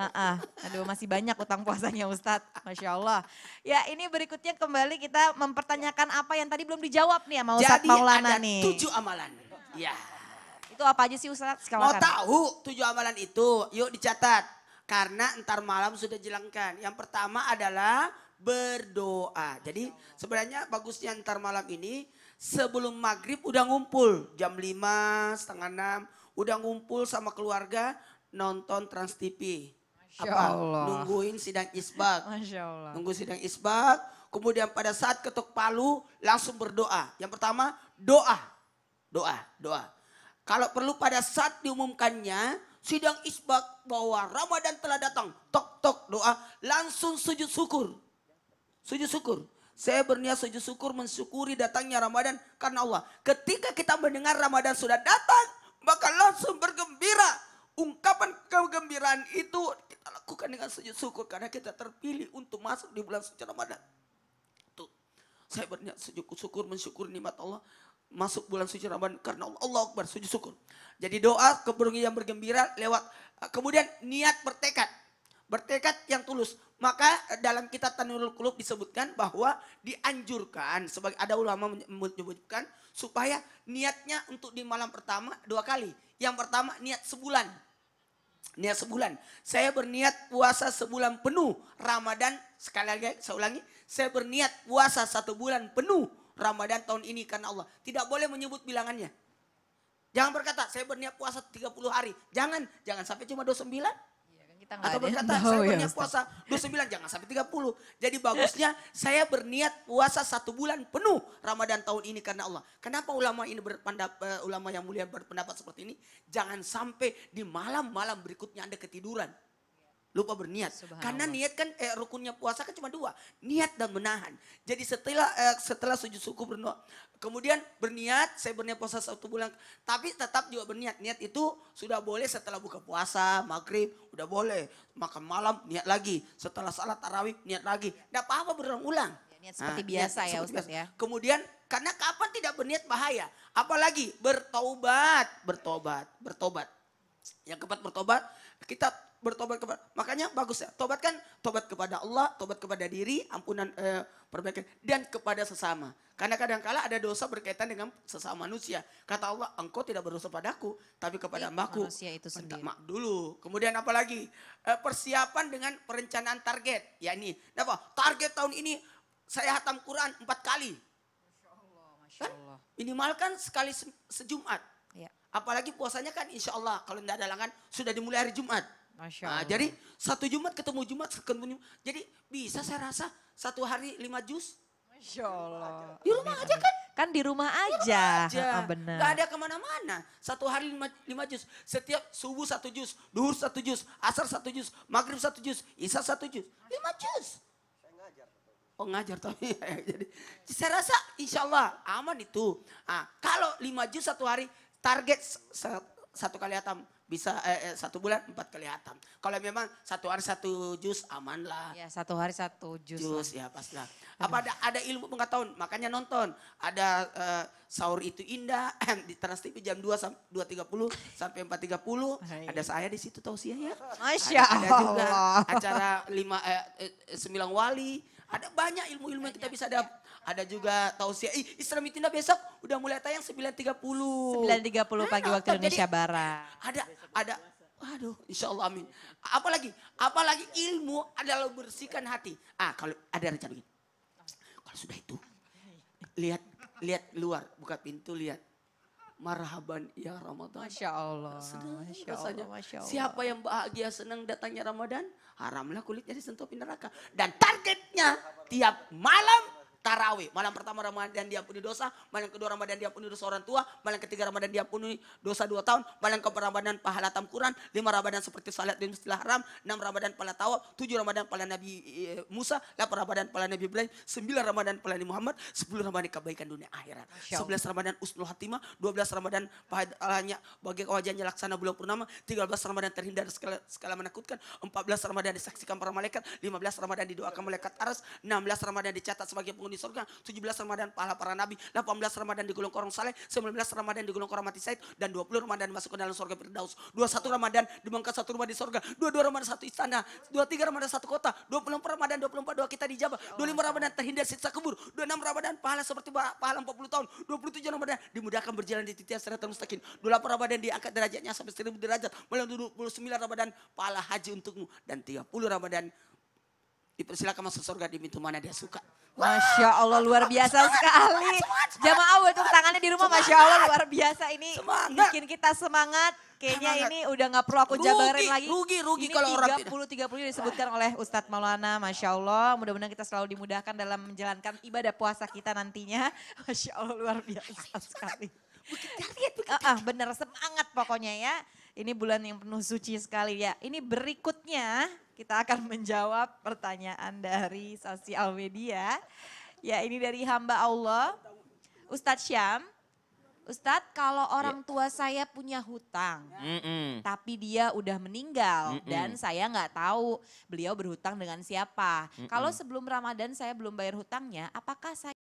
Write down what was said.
Uh-uh. Aduh masih banyak utang puasanya Ustadz, Masya Allah. Ya ini berikutnya kembali kita mempertanyakan apa yang tadi belum dijawab nih sama Ustadz Jadi Maulana ada nih. tujuh amalan. Ya. Itu apa aja sih Ustadz? Mau tahu tujuh amalan itu, yuk dicatat. Karena entar malam sudah jelangkan. Yang pertama adalah berdoa. Jadi sebenarnya bagusnya entar malam ini sebelum maghrib udah ngumpul. Jam lima, setengah enam udah ngumpul sama keluarga nonton Trans TV apa Allah. nungguin sidang isbak. Nunggu sidang isbak, kemudian pada saat ketuk palu langsung berdoa. Yang pertama doa, doa, doa. Kalau perlu pada saat diumumkannya sidang isbak bahwa Ramadan telah datang, tok tok doa, langsung sujud syukur. Sujud syukur. Saya berniat sujud syukur mensyukuri datangnya Ramadan karena Allah. Ketika kita mendengar Ramadan sudah datang, maka langsung bergembira. Ungkapan kegembiraan itu lakukan dengan sujud syukur karena kita terpilih untuk masuk di bulan suci Ramadan. Tuh. Saya berniat sujud syukur mensyukur nikmat Allah masuk bulan suci Ramadan karena Allah, Allah Akbar sujud syukur. Jadi doa keberuntungan yang bergembira lewat eh, kemudian niat bertekad. Bertekad yang tulus. Maka eh, dalam kitab Tanurul Kulub disebutkan bahwa dianjurkan sebagai ada ulama menyebutkan supaya niatnya untuk di malam pertama dua kali. Yang pertama niat sebulan niat sebulan. Saya berniat puasa sebulan penuh Ramadan. Sekali lagi saya ulangi. Saya berniat puasa satu bulan penuh Ramadan tahun ini karena Allah. Tidak boleh menyebut bilangannya. Jangan berkata saya berniat puasa 30 hari. Jangan, jangan sampai cuma 29 kita nggak Atau ada berkata, yang saya ya, berniat puasa 29, jangan sampai 30. Jadi bagusnya saya berniat puasa satu bulan penuh Ramadan tahun ini karena Allah. Kenapa ulama ini berpendapat, eh, ulama yang mulia berpendapat seperti ini? Jangan sampai di malam-malam berikutnya Anda ketiduran. Lupa berniat. Karena niat kan eh, rukunnya puasa kan cuma dua. Niat dan menahan. Jadi setelah eh, setelah sujud suku berdoa. Kemudian berniat, saya berniat puasa satu bulan. Tapi tetap juga berniat. Niat itu sudah boleh setelah buka puasa, maghrib. Udah boleh. Makan malam, niat lagi. Setelah salat tarawih, niat lagi. Tidak apa-apa berulang-ulang. Ya, niat seperti nah, biasa niat ya Ustaz ya. biasa. ya. Kemudian karena kapan tidak berniat bahaya. Apalagi bertobat. Bertobat. Bertobat. Yang keempat bertobat. Kita bertobat kepada tobatnya bagus ya. Tobat kan tobat kepada Allah, tobat kepada diri, ampunan eh, perbaikan dan kepada sesama. Karena kadang-kala ada dosa berkaitan dengan sesama manusia. Kata Allah, engkau tidak berdosa padaku, tapi kepada iya, mbakku. Manusia itu sendiri. Mak dulu. Kemudian apa lagi? Eh, persiapan dengan perencanaan target. Ya ini, apa? Target tahun ini saya hatam Quran empat kali. Masya kan? Allah, Masya Allah. Kan? Minimal kan sekali se sejumat. Iya. Apalagi puasanya kan insya Allah kalau tidak ada langan sudah dimulai hari Jumat. Masya nah, Allah. Nah, jadi satu Jumat ketemu Jumat, ketemu Jumat. Jadi bisa saya rasa satu hari lima jus. Masya Allah. Di rumah aja kan? Kan di rumah aja. Di rumah aja. Oh, benar. Gak ada kemana-mana. Satu hari lima, lima jus. Setiap subuh satu jus, duhur satu jus, asar satu jus, maghrib satu jus, isya satu jus. Lima jus. Oh ngajar tapi iya, iya. jadi saya rasa insya Allah aman itu. Ah, kalau lima juz satu hari target satu kali atam bisa eh, eh, satu bulan empat kali atam. Kalau memang satu hari satu jus aman lah. Ya satu hari satu jus. Jus lah. ya pastilah. Apa ada ada ilmu pengetahuan? Makanya nonton. Ada eh, sahur itu indah di Trans TV jam dua dua tiga puluh sampai empat tiga puluh. Oh, iya. Ada saya di situ sih ya. Masya ada, ada Allah. juga acara lima eh, eh, eh sembilan wali ada banyak ilmu-ilmu yang kita bisa dapat. Ada juga tausiah. Ih, Islam itu besok udah mulai tayang 9.30. 9.30 pagi nah, waktu Indonesia jadi, Barat. Ada, ada. Aduh, insya Allah amin. Apalagi, apalagi ilmu adalah bersihkan hati. Ah, kalau ada rencana Kalau sudah itu, lihat, lihat luar, buka pintu, lihat marhaban ya Ramadan. Masya Allah. Senang Masya rasanya. Allah, Masya Allah. Siapa yang bahagia senang datangnya Ramadan, haramlah kulitnya disentuh api neraka. Dan targetnya tiap malam tarawih. Malam pertama Ramadan diampuni dosa, malam kedua Ramadan diampuni dosa orang tua, malam ketiga Ramadan diampuni dosa dua tahun, malam keempat Ramadan pahala tamkuran, lima Ramadan seperti salat dan istilah haram, enam Ramadan pahala tawab, tujuh Ramadan pahala Nabi eh, Musa, delapan Ramadan pahala Nabi Ibrahim, sembilan Ramadan pahala Nabi Muhammad, sepuluh Ramadan kebaikan dunia akhirat. Sebelas Ramadan usnul hatimah, dua belas Ramadan pahalanya bagi wajahnya laksana bulan purnama, tiga belas Ramadan terhindar segala, segala menakutkan, empat belas Ramadan disaksikan para malaikat, lima belas Ramadan didoakan malaikat aras, enam belas Ramadan dicatat sebagai pengundi di surga, 17 Ramadan pahala para nabi, 18 Ramadan di digolong korong saleh, 19 Ramadan di digolong korong mati said, dan 20 Ramadan masuk ke dalam surga Firdaus. 21 Ramadan dimangkat satu rumah di surga, 22 Ramadan satu istana, 23 Ramadan satu kota, 24 Ramadan 24 doa kita dijabah, 25 Ramadan terhindar siksa kubur, 26 Ramadan pahala seperti pahala 40 tahun, 27 Ramadan dimudahkan berjalan di titik siratal mustaqim, 28 Ramadan diangkat derajatnya sampai 1000 derajat, melalui 29 Ramadan pahala haji untukmu dan 30 Ramadan dipersilakan masuk surga di pintu mana dia suka. Masya Allah luar biasa semangat, sekali. Jamaah tangannya di rumah Masya Allah luar biasa ini semangat. bikin kita semangat. Kayaknya ini udah gak perlu aku jabarin rugi, lagi. Rugi, rugi ini kalau 30, orang 30 30 disebutkan oleh Ustadz Maulana, masya Allah. Mudah-mudahan kita selalu dimudahkan dalam menjalankan ibadah puasa kita nantinya. Masya Allah luar biasa sekali. Uh, uh, bener semangat pokoknya ya. Ini bulan yang penuh suci sekali ya. Ini berikutnya kita akan menjawab pertanyaan dari sosial media. Ya ini dari hamba Allah, Ustadz Syam. Ustadz kalau ya. orang tua saya punya hutang, mm -mm. tapi dia udah meninggal mm -mm. dan saya nggak tahu beliau berhutang dengan siapa. Mm -mm. Kalau sebelum Ramadan saya belum bayar hutangnya, apakah saya